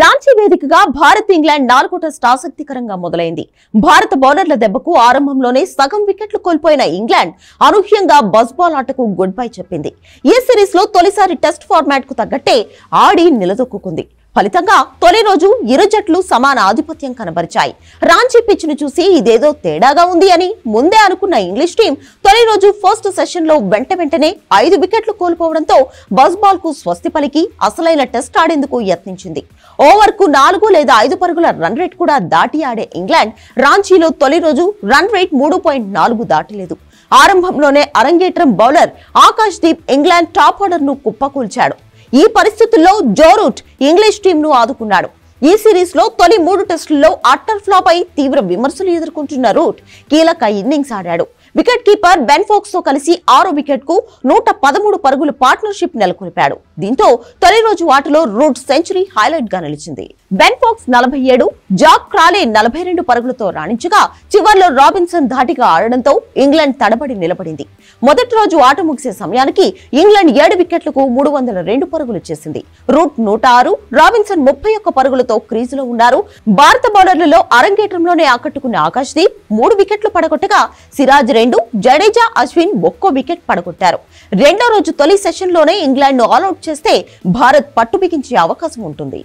రాంచీ వేదికగా భారత్ ఇంగ్లాండ్ నాలుగో టెస్ట్ ఆసక్తికరంగా మొదలైంది భారత బౌలర్ల దెబ్బకు ఆరంభంలోనే సగం వికెట్లు కోల్పోయిన ఇంగ్లాండ్ అనూహ్యంగా బస్బాల్ ఆటకు గుడ్ బై చెప్పింది ఈ సిరీస్ లో తొలిసారి టెస్ట్ ఫార్మాట్ కు తగ్గట్టే ఆడి నిలదొక్కుంది ఫలితంగా తొలి రోజు ఇరు జట్లు సమాన ఆధిపత్యం కనబరిచాయి రాంచీ ను చూసి ఇదేదో తేడాగా ఉంది అని ముందే అనుకున్న ఇంగ్లీష్ టీం తొలి రోజు ఫస్ట్ సెషన్ లో వెంట వెంటనే ఐదు వికెట్లు కోల్పోవడంతో బస్బాల్ కు స్వస్తి పలికి అసలైన టెస్ట్ ఆడేందుకు యత్నించింది ఓవర్ కు నాలుగు లేదా ఐదు పరుగుల రన్ రేట్ కూడా దాటి ఆడే ఇంగ్లాండ్ రాంచీలో తొలి రోజు రన్ రేట్ మూడు పాయింట్ నాలుగు దాటలేదు ఆరంభంలోనే అరంగేట్రం bowler Akash Deep England top order ను కుప్పకూల్చాడు ఈ పరిస్థితుల్లో జోరూట్ ఇంగ్లీష్ టీంను ఆదుకున్నాడు ఈ సిరీస్ లో తొలి మూడు టెస్టుల్లో అట్టర్ ఫ్లాప్ అయి తీవ్ర విమర్శలు ఎదుర్కొంటున్న రూట్ కీలక ఇన్నింగ్స్ ఆడాడు వికెట్ కీపర్ బెన్ ఫోక్స్ తో కలిసి ఆరో వికెట్ కు నూట పదమూడు పార్ట్నర్షిప్ నెలకొల్పాడు దీంతో తొలి రోజు ఆటలో రూట్ సెంచరీ హైలైట్ గా నిలిచింది బెన్ ఫోక్స్ నలభై ఏడు జాక్ క్రాలే నలభై రెండు పరుగులతో రాణించగా చివర్లో రాబిన్సన్ ధాటిగా ఆడడంతో ఇంగ్లాండ్ తడబడి నిలబడింది మొదటి రోజు ఆట ముగిసే సమయానికి ఇంగ్లాండ్ ఏడు వికెట్లకు మూడు వందల రెండు పరుగులు చేసింది రూట్ నూట ఆరు రాబిన్సన్ ముప్పై ఒక్క పరుగులతో లో ఉన్నారు భారత బౌలర్లలో అరంగేట్రంలోనే ఆకట్టుకున్న దీప్ మూడు వికెట్లు పడగొట్టగా సిరాజ్ రెండు జడేజా అశ్విన్ ఒక్కో వికెట్ పడగొట్టారు రెండో రోజు తొలి సెషన్లోనే ఇంగ్లాండ్ను ఆల్అౌట్ చేస్తే భారత్ పట్టు బిగించే అవకాశం ఉంటుంది